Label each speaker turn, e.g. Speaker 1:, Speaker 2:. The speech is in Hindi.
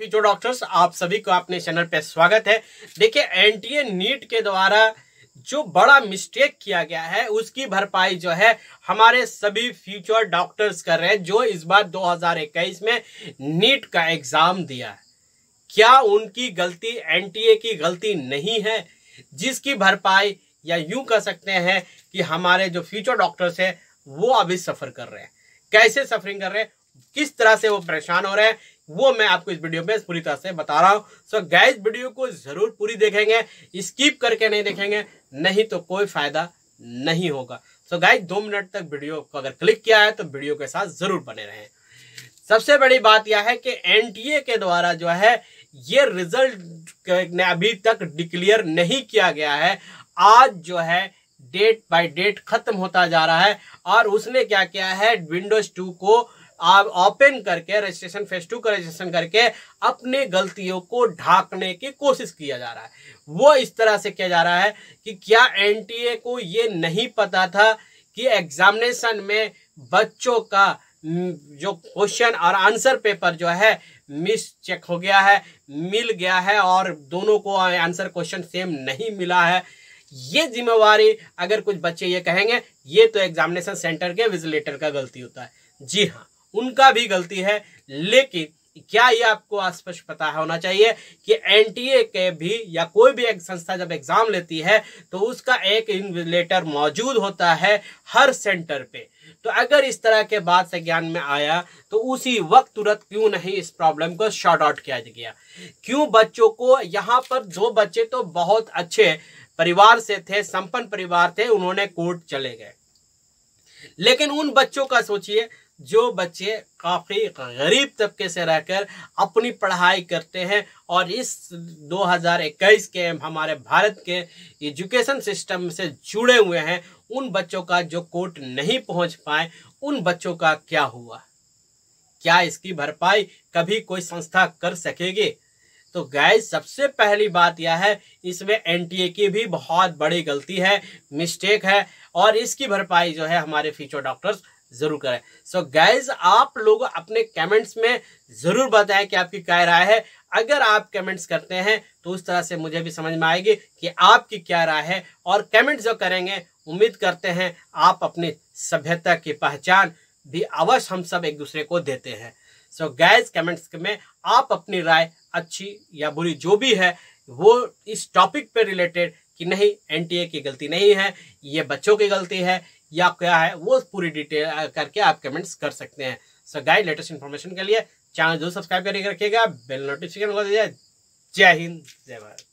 Speaker 1: फिजो डॉक्टर्स आप सभी को अपने चैनल पर स्वागत है देखिए एनटीए नीट के द्वारा जो बड़ा मिस्टेक किया गया है उसकी भरपाई जो है हमारे सभी फ्यूचर डॉक्टर्स कर रहे हैं जो इस बार 2021 में नीट का एग्जाम दिया है क्या उनकी गलती एनटीए की गलती नहीं है जिसकी भरपाई या यूं कह सकते हैं कि हमारे जो फ्यूचर डॉक्टर्स हैं वो अभी सफर कर रहे हैं कैसे सफरिंग कर रहे हैं किस तरह से वो परेशान हो रहे हैं वो मैं आपको इस वीडियो में पूरी तरह से बता रहा हूँ सो so, गैस वीडियो को जरूर पूरी देखेंगे स्किप करके नहीं देखेंगे नहीं तो कोई फायदा नहीं होगा सो so, गाइज दो मिनट तक वीडियो को अगर क्लिक किया है तो वीडियो के साथ जरूर बने रहें सबसे बड़ी बात यह है कि एनटीए के द्वारा जो है ये रिजल्ट ने अभी तक डिक्लेयर नहीं किया गया है आज जो है डेट बाय डेट खत्म होता जा रहा है और उसने क्या किया है विंडोज टू को आप ओपन करके रजिस्ट्रेशन फेस टू का रजिस्ट्रेशन करके अपने गलतियों को ढाकने की कोशिश किया जा रहा है वो इस तरह से किया जा रहा है कि क्या एनटीए को ये नहीं पता था कि एग्जामिनेशन में बच्चों का हम्म, जो क्वेश्चन और आंसर पेपर जो है मिस चेक हो गया है मिल गया है और दोनों को आंसर क्वेश्चन सेम नहीं मिला है ये जिम्मेवारी अगर कुछ बच्चे ये कहेंगे ये तो एग्जामिनेशन सेंटर के विजिलेटर का गलती होता है जी हाँ उनका भी गलती है लेकिन क्या ये आपको स्पष्ट पता होना चाहिए कि एनटीए के भी या कोई भी एक संस्था जब एग्जाम लेती है तो उसका एक लेटर मौजूद होता है हर सेंटर पे तो अगर इस तरह के बात से ज्ञान में आया तो उसी वक्त तुरंत क्यों नहीं इस प्रॉब्लम को शॉर्ट आउट किया गया क्यों बच्चों को यहाँ पर जो बच्चे तो बहुत अच्छे परिवार से थे संपन्न परिवार थे उन्होंने कोर्ट चले गए लेकिन उन बच्चों का सोचिए जो बच्चे काफ़ी गरीब तबके से रहकर अपनी पढ़ाई करते हैं और इस 2021 के हमारे भारत के एजुकेशन सिस्टम से जुड़े हुए हैं उन बच्चों का जो कोर्ट नहीं पहुंच पाए उन बच्चों का क्या हुआ क्या इसकी भरपाई कभी कोई संस्था कर सकेगी तो गैस सबसे पहली बात यह है इसमें एनटीए की भी बहुत बड़ी गलती है मिस्टेक है और इसकी भरपाई जो है हमारे फ्यूचर डॉक्टर्स जरूर करें सो so गैज आप लोग अपने कमेंट्स में जरूर बताएं कि आपकी क्या राय है अगर आप कमेंट्स करते हैं तो उस तरह से मुझे भी समझ में आएगी कि आपकी क्या राय है और कमेंट्स जो करेंगे उम्मीद करते हैं आप अपनी सभ्यता की पहचान भी अवश्य हम सब एक दूसरे को देते हैं सो गैज कमेंट्स में आप अपनी राय अच्छी या बुरी जो भी है वो इस टॉपिक पे रिलेटेड कि नहीं एनटीए की गलती नहीं है ये बच्चों की गलती है या क्या है वो पूरी डिटेल करके आप कमेंट्स कर सकते हैं सो गाइड लेटेस्ट इन्फॉर्मेशन के लिए चैनल जरूर सब्सक्राइब करके रखिएगा बेल नोटिफिकेशन लगा दीजिए जय हिंद जय भारत